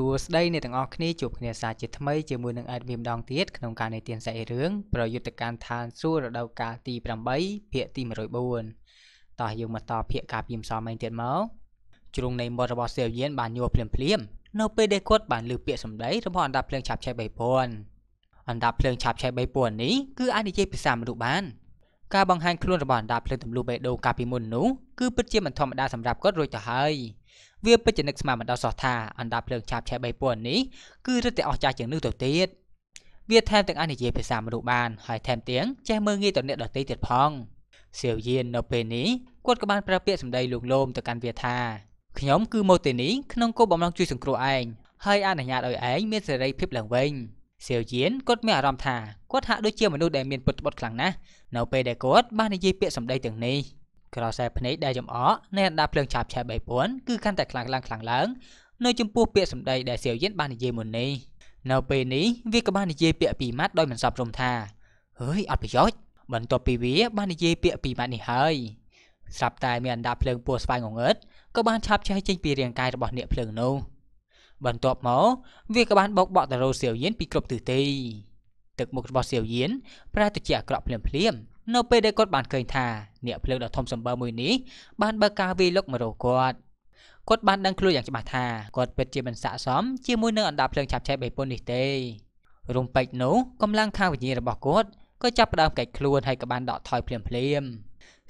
សួស្តីអ្នកទាំងអស់គ្នាជួបគ្នាសាជាថ្មីជាមួយនឹងអេតមីម្ដងទៀតក្នុងការនិទានសាច់រឿងប្រយុទ្ធកានឋានសួគ៌រដូវកាលទី8ភាគទី104តោះយើងមកតភាគការពីម្សិលមិញទៀតមកជ្រុងនៃមាត់របស់សេវៀនបានញ័រភ្លាមភ្លាម នៅ ពេលដែលគាត់បានលើពាក្យសម្ដីរបស់អណ្ដាប់ភ្លើងឆាប់ឆេះ3000អណ្ដាប់ភ្លើងឆាប់ឆេះ3000នេះគឺអាចនិយាយភាសាមនុស្សបានការបង្ហាញខ្លួនរបស់អណ្ដាប់ភ្លើងទម្លុះបេដូកាលពីមុននោះគឺពិតជាមិនធម្មតាសម្រាប់គាត់រួចទៅហើយវាពិតជានឹកស្មានមិនដល់សោះថាអណ្ដាតភ្លើងឆាបឆែ3ពួននេះគឺរឹតតែអស្ចារ្យជាងនេះទៅទៀតវាថែមទាំងអាចនិយាយភាសាមនុស្សបាន ហើយថែមទាំងចេះមើលងាយទៅអ្នកដទៃទៀតផងសៀវយាននៅពេលនេះគាត់ក៏បានប្រើពាក្យសម្ដីលួងលោមទៅកាន់វាថាខ្ញុំគឺម៉ូតេនីក្នុងគោលបំណងជួយសង្គ្រោះឯងហើយអនុញ្ញាតឲ្យឯងមានសេរីភាពឡើងវិញសៀវយានគាត់មានអារម្មណ៍ថាគាត់ហាក់ដូចជាមនុស្សដែលមានពុតត្បុតខ្លាំងណាស់នៅពេលដែលគាត់បាននិយាយពាក្យសម្ដីទាំងនេះក្រសែភ្នែកដែលចំអកនៃអណ្ដាតភ្លើងឆាបឆេះ3000គឺកាន់តែខ្លាំងឡើងខ្លាំងឡើងនៅចំពោះពាក្យសម្ដីដែលសៀវយិនបាននិយាយមុននេះនៅពេលនេះវាក៏បាននិយាយពាក្យពីម៉ាត់ដោយមិនសពរំថាហើយអត់ប្រយោជន៍បន្ទាប់ពីវាបាននិយាយពាក្យពីម៉ាត់នេះហើយស្រាប់តែមានអណ្ដាតភ្លើងពណ៌ស្វាយងងឹតក៏បានឆាបឆេះចេញពីរាងកាយរបស់អ្នកភ្លើងនោះបន្ទាប់មកវាក៏បានបោកបក់តារោសៀវយិនពីគ្រប់ទិសទីទឹកមុខរបស់សៀវយិនប្រែទៅជាអាក្រក់ភ្លាមភ្លាមនៅពេលដែលគាត់បានឃើញថាអ្នកភ្លើងដ៏ធំសម្បើមួយនេះបានបើកការវាយលុកមករកគាត់គាត់បានដឹងខ្លួនយ៉ាងច្បាស់ថាគាត់ពិតជាមិនស័ក្តិសមជាមួយនឹងអណ្ដាភ្លើងឆាប់ឆេះបេពុននេះទេរំពេចនោះកម្លាំងខាងវិញ្ញាណរបស់គាត់ក៏ចាប់ផ្ដើមកិច្ចខ្លួនហើយក៏បានដកថយភ្លាមភ្លាម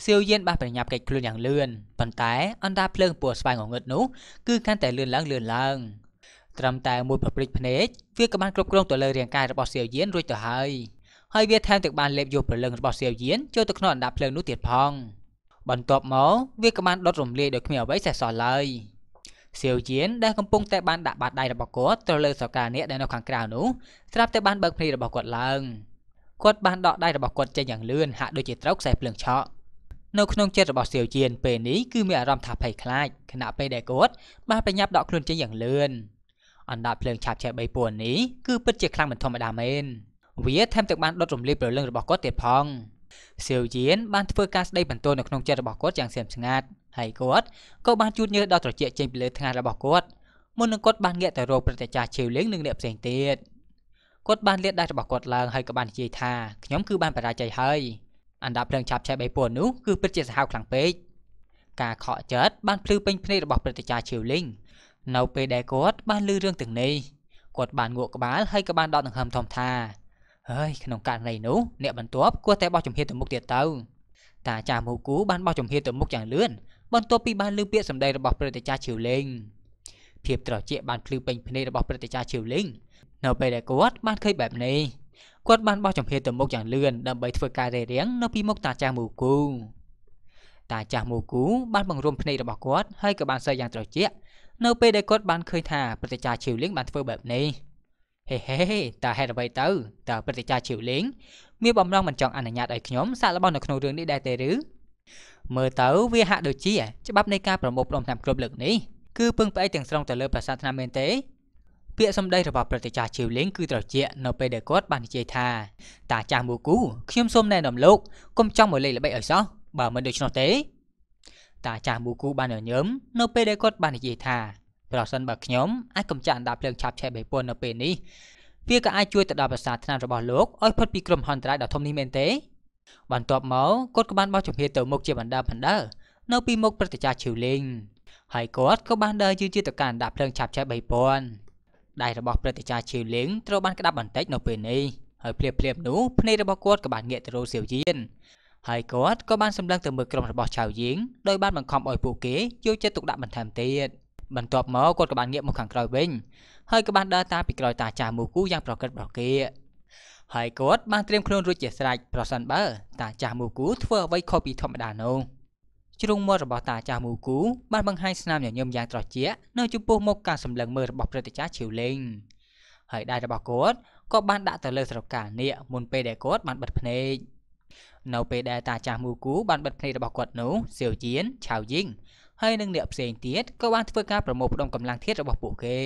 សៀវយានបានប្រញាប់កិច្ចខ្លួនយ៉ាងលឿនប៉ុន្តែអណ្ដាភ្លើងពួរស្វែងងងឹតនោះគឺកាន់តែលឿនឡើងលឿនឡើងត្រឹមតែមួយប្រព្រឹត្តភ្នែកវាក៏បានគ្រប់គ្រងទៅលើរាងកាយរបស់សៀវយានរួចទៅហើយ។ហើយវាថែមទាំងបានលេបយកព្រលឹងរបស់សៀវយៀនចូលទៅក្នុងអណ្ដាតភ្លើងនោះទៀតផងបន្ទាប់មកវាក៏បានដុតរំលាយដោយគ្មានអ្វីសេសសល់ឡើយសៀវយៀនដែលកំពុងតែបានដាក់បាតដៃរបស់គាត់ទៅលើស្រកានាគដែលនៅខាងក្រៅនោះស្រាប់តែបានបើកភ្នែករបស់គាត់ឡើងគាត់បានដកដៃរបស់គាត់ចេញយ៉ាងលឿនហាក់ដូចជាត្រូវខ្សែភ្លើងឆក់នៅក្នុងចិត្តរបស់សៀវជៀនពេលនេះគឺមានអារម្មណ៍ថាភ័យខ្លាចខណៈពេលដែលគាត់បានប្រញាប់ដកខ្លួនចេញយ៉ាងលឿនអណ្ដាតភ្លើងឆាបឆេះ3ពួននេះគឺពិតជាខ្លាំងមិនធម្មតាមែនវាថែមទាំងបានដុតរំលាយព្រលឹងរបស់គាត់ទៀតផងសៀវយៀនបានធ្វើការស្ដីបន្ទោនៅក្នុងចិត្តរបស់គាត់យ៉ាងស្ងៀមស្ងាត់ហើយគាត់ក៏បានជូតញើសដល់ត្រចៀកចេញពីលើថ្ងាសរបស់គាត់មុននឹងគាត់បានងាកទៅរកព្រឹទ្ធាចារ្យឈៀវលៀងនិងអ្នកផ្សេងទៀតគាត់បានលាតដៃរបស់គាត់ឡើងហើយក៏បាននិយាយថាខ្ញុំគឺបានបរាជ័យហើយអណ្ដាប់ភ្លើងឆាប់ឆេះបីពួននោះគឺពិតជាសាហាវខ្លាំងពេកការខកចិត្តបានភ្លឺពេញភ្នែករបស់ព្រឹទ្ធាចារ្យឈៀវលីងនៅពេលដែលគាត់បានឮរឿងទាំងនេះគាត់បានងក់ក្បាលហើយក៏បានដកដង្ហើមធំថាហើយក្នុងករណីនោះអ្នកបន្ទាប់គួរតែបោះជំហានទៅមុខទៀតទៅតាចាស់មូគូបានបោះជំហានទៅមុខយ៉ាងលឿនបន្ទាប់ពីបានលើពាក្យសម្ដីរបស់ព្រឹទ្ធាចារ្យឈៀវលេង ភាពត្រជាក់បានភ្លឺពេញភ្នែករបស់ព្រឹទ្ធាចារ្យឈៀវលេងនៅពេលដែលគាត់បានឃើញបែបនេះគាត់បានបោះចំហៀតទៅមុខយ៉ាងលឿនដើម្បីធ្វើការរេរាំងនៅពីមុខតាចាស់មូគូតាចាស់មូគូ បានបង្រួមភ្នែករបស់គាត់ហើយក៏បានសើយ៉ាងត្រជាក់នៅពេលដែលគាត់បានឃើញថាព្រឹទ្ធាចារ្យឈៀវលេង បានធ្វើបែបនេះហេហេតាហេតុអ្វីទៅតើព្រឹទ្ធាចារ្យឈៀវលេង មានបំណងមិនចង់អនុញ្ញាតឲ្យខ្ញុំសាកល្បងនៅក្នុងរឿងនេះដែរទេឬមើលទៅវាហាក់ដូចជា ច្បាប់នៃការប្រមូលផ្ដុំតាមគ្រប់លើកនេះគឺពឹងផ្អែកទាំងស្រុងទៅលើប្រាសាទថ្នាក់មែនទេពាក្យសម្ដីរបស់ប្រតិចារជីវលេងគឺត្រជាក់នៅពេលដែលគាត់បាននិយាយថាតាចាស់មូគូខ្ញុំសូមណែនាំលោកកុំចង់មកលេងល្បិចឲ្យសោះបើមិនដូច្នោះទេ តាចាស់មូគូបានញញឹមនៅពេលដែលគាត់បាននិយាយថាប្រសិនបើខ្ញុំអាចកម្ចាត់អណ្ដាតភ្លើងឆាបឆេះបេះពុននៅពេលនេះវាក៏អាចជួយទៅដល់ប្រសាទថ្នាំរបស់លោកឲ្យផុតពីគ្រោះមហន្តរាយដ៏ធំនេះមែនទេបន្ទាប់មកគាត់ក៏បានបោះជំហារទៅមុខជាបណ្ដើបណ្ដើនៅពីមុខព្រឹទ្ធាចារ្យឈីវលីងហើយគាត់ក៏បានដើរយឺតទៅកាន់អណ្ដាតភ្លើងឆាបឆេះ3000ដៃរបស់ព្រឹទ្ធាចារ្យឈីវលីងត្រូវបានក្តាប់បន្តិចនៅពេលនេះហើយភ្លាបភ្លាបនោះភ្នែករបស់គាត់ក៏បានងាកទៅរកសៀវយានហើយគាត់ក៏បានសម្លឹងទៅមើលក្រុមរបស់ឆៅយីងដោយបានបង្ខំឲ្យពួកគេយកចិត្តទុកដាក់បន្ថែមទៀត។បន្ទាប់មកគាត់ក៏បានងាកមកខាងក្រោយវិញហើយក៏បានដើរតាមពីក្រោយតាចាស់មូគូយ៉ាងប្រកฤษប្រកៀកហើយគាត់បានត្រៀមខ្លួនរួចជាស្រេចប្រសិនបើតាចាស់មូគូធ្វើអ្វីខុសពីធម្មតានោះជ្រុងមាត់របស់តាចាស់មូគូបានបង្ហាញស្នាមញញឹមយ៉ាងត្រចៀកនៅចំពោះមុខការសម្លឹងមើលរបស់ព្រឹទ្ធាចារ្យឈៀវលេង ហើយដៃរបស់គាត់ក៏បានដាក់ទៅលើស្រកានាគមុនពេលដែលគាត់បានបិទភ្នែកនៅពេលដែលតាចាស់មូគូបានបិទភ្នែករបស់គាត់នោះសៀវជៀនឆាវយីងហើយនិងអ្នកផ្សេងទៀតក៏បានធ្វើការប្រមូលផ្ដុំកម្លាំងធាតរបស់ពួកគេ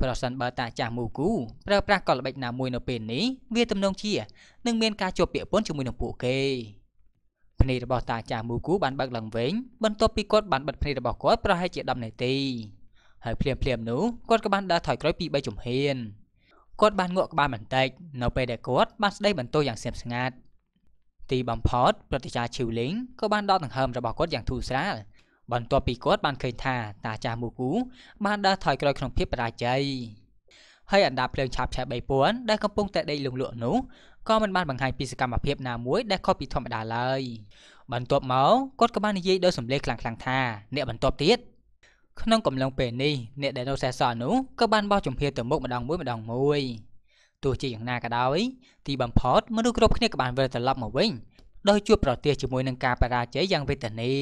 ប្រសិនបើតាចាស់មូគូប្រើប្រាស់កលល្បិចណាមួយនៅពេលនេះវាទំនងជានឹងមានការជាប់ពាក់ព័ន្ធជាមួយនឹងពួកគេភ្នែករបស់តាចាស់មូគូបានបើកឡើងវិញបន្ទាប់ពីគាត់បានបិទភ្នែករបស់គាត់ប្រហែលជា10នាទីហើយភ្លាមភ្លាមនោះគាត់ក៏បានដើរថយក្រោយពី3ជំហានគាត់បានងក់ក្បាលបន្តិចនៅពេលដែលគាត់បានស្ដីបន្ទោសយ៉ាងស្ងៀមស្ងាត់ទីបំផុតប្រតិចារឈីវលីងក៏បានដកដង្ហើមរបស់គាត់យ៉ាងធូរស្រាលបន្ទាប់ពីគាត់បានឃើញថាតាចាស់មូគូបានដើរថយក្រោយក្នុងភាពបរាជ័យហើយអណ្ដាតភ្លើងឆាបឆេះ3000ដែលកំពុងតែដេកលងលក់នោះក៏មិនបានបង្ហាញពីសកម្មភាពណាមួយដែលខុសពីធម្មតាឡើយបន្ទាប់មកគាត់ក៏បាននិយាយដោយសម្លេងខ្លាំងៗថាអ្នកបន្ទាប់ទៀតក្នុងកំឡុង ពេលនេះអ្នកដែលនៅសេសសល់នោះក៏បានបោះជំហាទៅមុខម្ដងមួយម្ដងមួយទោះជាយ៉ាងណាក៏ដោយទីបំផុតមនុស្សគ្រប់គ្នាក៏បានវិលត្រឡប់មកវិញដោយជួបប្រទះជាមួយនឹងការបរាជ័យយ៉ាងវេទនា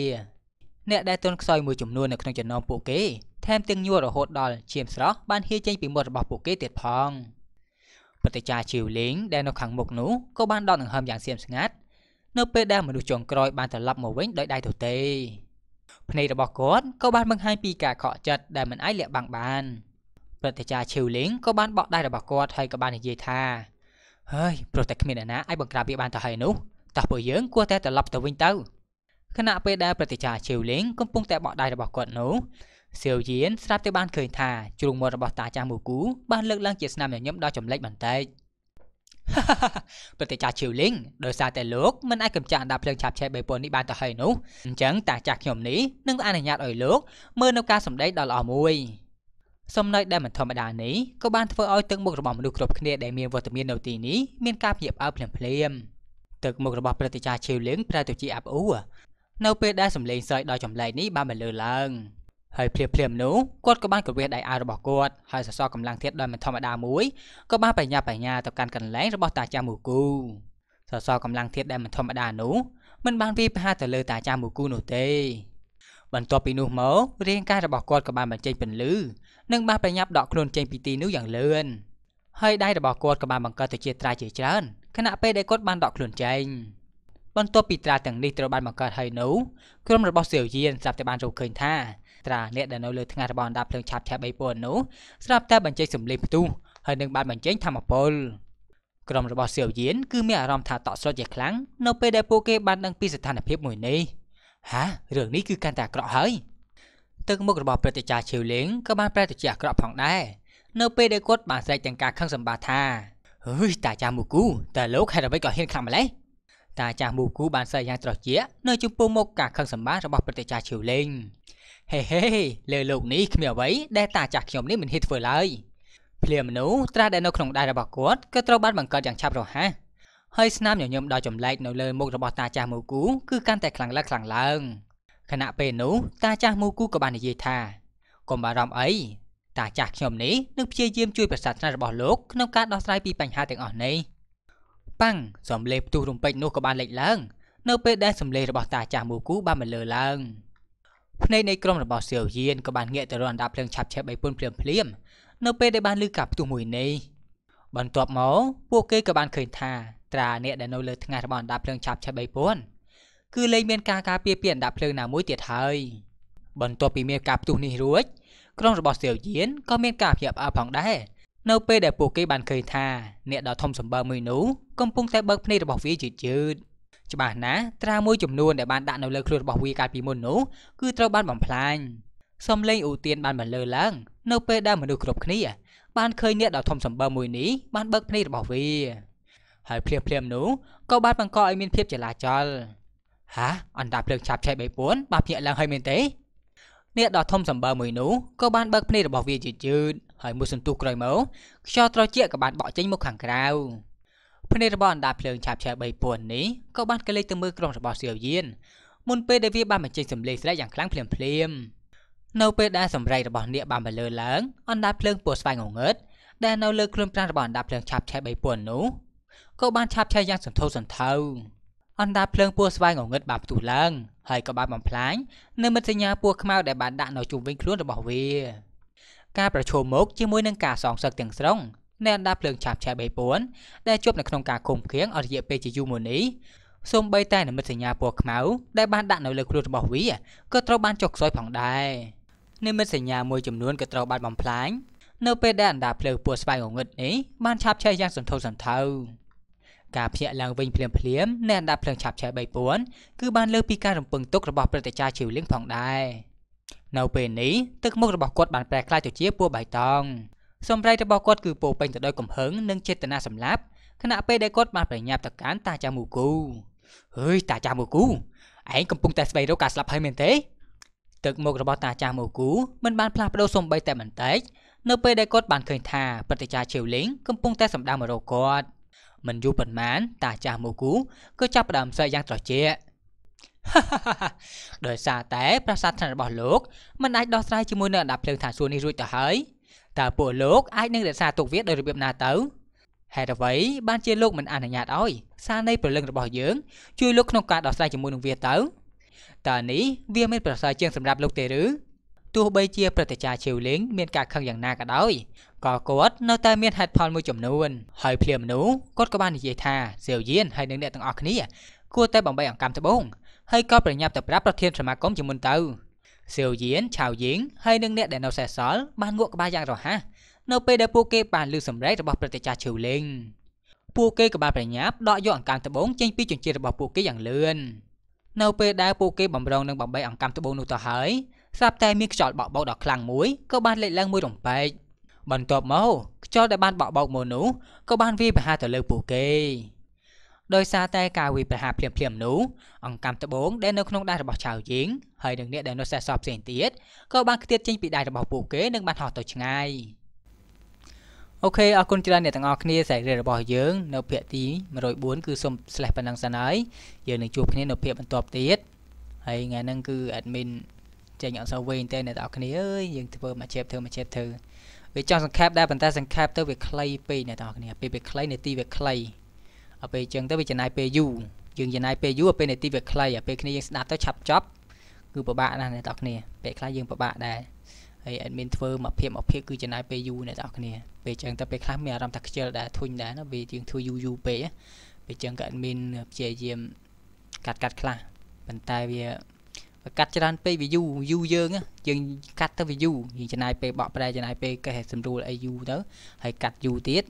អ្នកដែលទន់ខ្សោយមួយចំនួននៅក្នុងចំណោមពួកគេថែមទាំងញួររហូតដល់ឈាមស្រស់បានហៀចេញពីមាត់របស់ពួកគេទៀតផងបតិចាជីវលេងដែលនៅខាងមុខនោះក៏បានដកដង្ហើមយ៉ាងស្ងៀមស្ងាត់នៅ ពេលដែលមនុស្សចុងក្រោយបានត្រឡប់មកវិញដោយដៃទទេភ្នែករបស់គាត់ក៏បាន បង្ហាញពីការខកចិត្តដែលមិនអាចលាក់បាំងបានព្រឹទ្ធាចារ្យឈីវលីងក៏បានបកដៃរបស់គាត់ហើយក៏បាននិយាយថាហើយព្រោះតែគ្មានអ្នកណាអាចបង្ក្រាបវាបានទៅហើយនោះតោះពួកយើងគួរតែត្រឡប់ទៅវិញទៅខណៈពេលដែលប្រតិចារជេវលីងកំពុងតែបក់ដៃរបស់គាត់នោះសៀវយៀនស្រាប់តែបានឃើញថាជ្រុងមាត់របស់តាចាស់មូគូបានលើកឡើងជាស្នាមញញឹមដល់ចម្លែកបន្តិចប្រតិចារជេវលីងដោយសារតែលោកមិនអាចកម្ចាត់អណ្ដាតភ្លើងឆាបឆេះបេពណ៌នេះបានទៅហើយនោះអញ្ចឹងតាចាស់ខ្ញុំនេះនឹងអនុញ្ញាតឲ្យលោកមើលនៅការសម្ដែងដ៏ល្អមួយសំណើចដែលមិនធម្មតានេះក៏បានធ្វើឲ្យទឹកមុខរបស់មនុស្សគ្រប់គ្នាដែលមានវត្តមាននៅទីនេះមានការភ្ញាក់ផ្អើលភ្លាមៗទឹកមុខរបស់ព្រឹទ្ធាចារ្យឈីវលឹងប្រែទៅជាអាប់អួរនៅពេលដែលសម្លេងសើចដ៏ចម្លែកនេះបានបន្លឺឡើងហើយភ្លាមភ្លាមនោះគាត់ក៏បានគ្រវាសដៃអាវរបស់គាត់ហើយសសរកម្លាំងធាតដោយមិនធម្មតាមួយក៏បានបញ្ញាបញ្ញាទៅកាន់កន្លែងរបស់តាចាស់មូគូសសរកម្លាំងធាតដែលមិនធម្មតានោះមិនបានវាយប្រហារទៅលើតាចាស់មូគូនោះទេបន្ទាប់ពីនោះមករាងកាយរបស់គាត់ក៏បានបញ្ចេញពន្លឺនិងបានប្រញាប់ដកខ្លួនចេញពីទីនោះយ៉ាងលឿនហើយដៃរបស់គាត់ក៏បានបង្កើតទៅជាត្រាជាច្រើនខណៈពេលដែលគាត់បានដកខ្លួនចេញបន្ទាប់ពីត្រាទាំងនេះត្រូវបានបង្កើតហើយនោះក្រុមរបស់សៀវយៀនស្រាប់តែបានរកឃើញថាត្រាអ្នកដែលនៅលើថ្ងាសរបស់អណ្ដាតភ្លើងឆាបឆាប3ពណ៌នោះស្រាប់តែបញ្ចេញសម្លេងផ្ទុះហើយនឹងបានបញ្ចេញធម្មពល ក្រុមរបស់សៀវយៀនគឺមានអារម្មណ៍ថាតក់ស្លុតយ៉ាងខ្លាំងនៅពេលដែលពួកគេបានដឹងពីស្ថានភាពមួយនេះហារឿងនេះគឺកាន់តែអាក្រក់ហើយទឹកមុខរបស់ព្រឹទ្ធាចារ្យឈីវលីងក៏បានប្រែទៅជាអាក្រក់ផងដែរនៅពេលដែលគាត់បានស្រែកទាំងការខឹងសម្បាថាអើយតាចាមូគូតើលោកហេតុអ្វីក៏ហ៊ានខ្លាំងម្ល៉េះតាចាស់មូគូបានសើយ៉ាងត្រជាក់នៅចំពោះមុខការខឹងសម្បារបស់ប្រតិចារឈៀវលេង ហេហេលើលោកនេះគ្មានអ្វីដែលតាចាស់ខ្ញុំនេះមិនហ៊ានធ្វើឡើយភ្លាមមនុស្សត្រាដែលនៅក្នុងដៃរបស់គាត់ក៏ត្រូវបាន បង្កើតយ៉ាងឆាប់រហ័សហើយស្នាមញញឹមដ៏ចម្លែកនៅលើមុខរបស់តាចាស់មូគូគឺកាន់តែខ្លាំងឡើងខ្លាំងឡើងខណៈពេលនោះតាចាស់មូគូក៏បាននិយាយថាកុំបារម្ភអីតាចាស់ខ្ញុំនេះនឹងព្យាយាមជួយប្រសាទស្នារបស់លោកក្នុងការដោះស្រាយពីបញ្ហាទាំងអស់នេះប៉ាំងសំឡេងផ្ទុះរំពេចនោះក៏បានលេចឡើង នៅពេលដែលសំឡេងរបស់តាចាស់មូគូបានបន្លឺឡើងភ្នែកនៃក្រុមរបស់សៀវយៀនក៏បានងាកទៅរកអណ្ដាតភ្លើងឆាប់ឆេះបីពុនភ្លាមភ្លាមនៅពេលដែលបានឮការផ្ទុះមួយនេះបន្ទាប់មកពួកគេក៏បានឃើញថាត្រាអ្នកដែលនៅលើថ្ងាសរបស់អណ្ដាតភ្លើងឆាប់ឆេះបីពុនគឺលែងមានការការពារពីអណ្ដាតភ្លើងណាមួយទៀតហើយបន្ទាប់ពីមានការផ្ទុះនេះរួចក្រុមរបស់សៀវយៀនក៏មានការភ្ញាក់ផ្អើលផងដែរនៅពេលដែលពួកគេបានឃើញថាអ្នកដ៏ធំសម្បើមមួយនោះកំពុងតែបើកភ្នែករបស់វាយឺតយឺតច្បាស់ណាស់ត្រាមួយចំនួនដែលបានដាក់នៅលើខ្លួនរបស់វាកាលពីមុននោះគឺត្រូវបានបំផ្លាញសំឡេងឧទានបានបន្លឺឡើង នៅពេលដែលមនុស្សគ្រប់គ្នាបានឃើញអ្នកដ៏ធំសម្បើមមួយនេះបានបើកភ្នែករបស់វាហើយភ្លាមភ្លាមនោះក៏បានបង្កឲ្យមានភាពចលាចល ហាអណ្ដាភ្លើងឆាប់ឆេះបីពួនបាទភ្ញាក់ឡើងហើយមែនទេ អ្នកដ៏ធំសម្បើមមួយនោះក៏បានបើកភ្នែករបស់វាយឺតយឺតហើយមួយសន្ទុះក្រោយមកខ្យល់ត្រជាក់ក៏បានបក់ចេញមកខាងក្រៅភ្នែករបស់អណ្ដាតភ្លើងឆាបឆែ3ពួននេះក៏បានកលេចទៅមើលក្រុងរបស់សៀវយៀនមុនពេលដែលវាបានបញ្ចេញសម្លេងស្រែកយ៉ាងខ្លាំងភ្លាមភ្លាមនៅពេលដែលសម្រែករបស់នាគបានបន្លឺឡើងអណ្ដាតភ្លើងពណ៌ស្វាយងងឹតដែលនៅលើខ្លួនប្រាណរបស់អណ្ដាតភ្លើងឆាបឆែ3ពួននោះក៏បានឆាបឆែយ៉ាងសន្ធោសន្ធៅអណ្ដាតភ្លើងពណ៌ស្វាយងងឹតបានផ្ទុះឡើង ហើយក៏បានបំផ្លាញនៅមិត្តសញ្ញាពណ៌ខ្មៅដែលបានដាក់នៅជុំវិញខ្លួនរបស់វាការប្រឈមមុខជាមួយនឹងការសងសឹកទាំងស្រុងនៃអណ្ដាភ្លើងឆាបឆែប3ពួនដែលជួបនៅក្នុងការគុំឃៀងអរិយពេលជាយូរមកនេះសូម្បីតែនិមិត្តសញ្ញាពណ៌ខ្មៅដែលបានដាក់នៅលើខ្លួនរបស់វាក៏ត្រូវបានចុកខ្សោយផងដែរនិមិត្តសញ្ញាមួយចំនួនក៏ត្រូវបានបំផ្លាញនៅពេលដែលអណ្ដាភ្លើងពណ៌ស្វាយងងឹតនេះបានឆាបឆេះយ៉ាងសន្ធោសន្ធៅការភ្ញាក់ឡើងវិញភ្លាមភ្លាមនៃអណ្ដាភ្លើងឆាបឆេះ3ពួនគឺបានលើពីការរំពឹងទុករបស់ព្រឹទ្ធាចារ្យជីវលីងផងដែរ។នៅពេលនេះទឹកមុខរបស់គាត់បានប្រែក្លាយទៅជាពណ៌បៃតងសម្រែករបស់គាត់គឺពោពេញទៅដោយកំហឹងនិងចេតនាសម្លាប់ខណៈពេលដែលគាត់បានប្រញាប់ទៅកាន់តាចាមូគូហេយតាចាមូគូឯងកំពុងតែស្វែងរកការស្លាប់ហើយមែនទេទឹកមុខរបស់តាចាស់ម៉ូគូមិនបានផ្លាស់ប្ដូរសំបីតែបន្តិចនៅពេលដែលគាត់បានឃើញថាព្រឹត្តិការណ៍ឈៀវលីងកំពុងតែសម្ដៅមករកគាត់មិនយូរប៉ុន្មានតាចាស់ម៉ូគូក៏ចាប់ផ្ដើមសើចយ៉ាងត្រជាក់ដោយសារតែប្រាសាទថ្នាក់របស់លោកមិនអាចដោះស្រាយជាមួយនៅអណ្ដាប់ភ្លើងឋានសួគ៌នេះរួចទៅហើយតើពួកលោកអាចនឹងរក្សាទុកវាដោយរបៀបណាទៅហេតុអ្វីបានជាលោកមិនអនុញ្ញាតឲ្យសារនៃប្រលឹងរបស់យើងជួយលោកក្នុងការដោះស្រាយជាមួយនឹងវាទៅតើនេះវាមានប្រសើរជាងសម្រាប់លោកទេឬទោះបីជាប្រតិចារឈៀវលេងមានការខឹងយ៉ាងណាក៏ដោយក៏គាត់នៅតែមានហេតុផលមួយចំនួនហើយភ្លាមនោះគាត់ក៏បាននិយាយថាសៀវយានហើយនឹងអ្នកទាំងអស់គ្នា គួរតែបំបីអង្កាំត្បូងហើយក៏ប្រញាប់ទៅប្រាប់ប្រធានសមាគមជាមុនទៅសាវយៀនឆាវយៀងហើយនិងអ្នកដែលនៅសេសសល់បានងក់ក្បាលយ៉ាងរហ័សនៅពេលដែលពួកគេបានលើសម្រែករបស់ប្រតិចារឈូវលេង ពួកគេក៏បានប្រញាប់ដកយកអង្កាំត្បូងចេញពីជញ្ជារបស់ពួកគេយ៉ាងលឿននៅពេលដែលពួកគេបំរុងនឹងបំបីអង្កាំត្បូងនោះទៅហើយស្រាប់តែមានខ្យល់បក់បោកដ៏ខ្លាំងមួយក៏បានលេចឡើងមួយរំពេចបន្ទាប់មកខ្យល់ដែលបានបក់បោកមកនោះក៏បានវាយប្រហារទៅលើពួកគេដោយសារតែការវាយប្រហារភ្លាមៗនោះអង្កាំត្បូងដែលនៅក្នុងដៃរបស់ឆាវជីងហើយនឹងអ្នកដែលនៅសេសសល់ផ្សេងទៀតក៏បានខ្ទាតចេញពីដៃរបស់ពួកគេនិងបានហោះទៅឆ្ងាយអូខេអរគុណច្រើនអ្នកទាំងអស់គ្នាសេរីរបស់យើង នៅភាគទី104គឺសូមស្លេះប៉ុណ្ណឹងសិនហើយយើងនឹងជួបគ្នានៅភាគបន្ទាប់ទៀតហើយថ្ងៃហ្នឹងគឺ admin ចេញអត់សូវវិញទេអ្នកទាំងអស់គ្នាអើយយើងធ្វើមួយជេបធ្វើមួយជេបធ្វើវាចង់សង្ខេបដែរប៉ុន្តែសង្ខេបទៅវាខ្លីពេកអ្នកទាំងអស់គ្នាពេលវាខ្លីនាទីវាខ្លីដល់ពេលអញ្ចឹងទៅវាចំណាយពេលយូរយើងចំណាយពេលយូរពេលនេតិវាខ្លីពេលគ្នាយើងស្ដាប់ទៅឆាប់ចប់ គឺពិបាកណាស់អ្នកនរគ្នាពេលខ្លះយើងពិបាកដែរហើយ admin ធ្វើមកភាពមកភាពគឺចំណាយពេលយូរអ្នកនរគ្នាពេលអញ្ចឹងទៅពេលខ្លះមានអារម្មណ៍ថាខ្ជិលដែរធុញដែរណាវាយើងធ្វើយូរយូរពេកពេលអញ្ចឹងក៏ admin ព្យាយាមកាត់កាត់ខ្លះប៉ុន្តែវាវាកាត់ច្រើនពេកវាយូរយូរយើងយើងកាត់ទៅវាយូរយើងចំណាយពេលបកប្រែចំណាយពេលកេះសម្រួលអីយូរទៅហើយកាត់យូរទៀត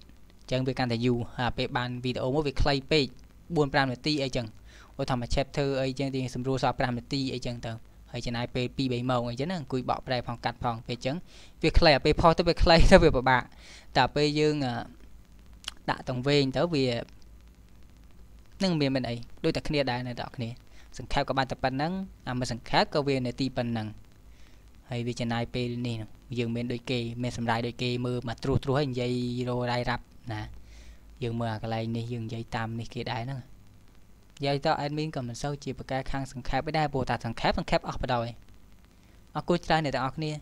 ចឹងវាកាន់តែយូរហើយពេលបានវីដេអូមកវាខ្លីពេក4 5នាទីអីចឹងអូធម្មជាតិធ្វើអីចឹងទីសម្រួលសល់5នាទីអីចឹងទៅហើយចំណាយពេល2 3ម៉ោងអីចឹងណាអង្គុយបកប្រែផងកាត់ផងពេលចឹងវាខ្លីអាពេលផុសទៅវាខ្លីទៅវាពិបាកតែពេលយើងដាក់ទាំងវែងទៅវានឹងមានមិនអីដូចតែគ្នាដែរនៅដល់គ្នាសង្ខេបក៏បានតែប៉ុណ្ណឹងអាមិនសង្ខេបក៏វានាទីប៉ុណ្ណឹងហើយវាចំណាយពេលនេះយើងមានដូចគេមានសម្ដាយដូចគេមើលមកត្រួសត្រួសហើយនិយាយរោរាយរាប់ណាយើងមើលអាកន្លែងនេះយើងនិយាយតាមនេះគេដែរហ្នឹងនិយាយទៅ admin ក៏មិនសូវជាប្រកែខាងសង្ខេបដែរព្រោះតែសង្ខេបសង្ខេបអស់បដ oi អរគុណច្រើនអ្នកទាំងអស់គ្នា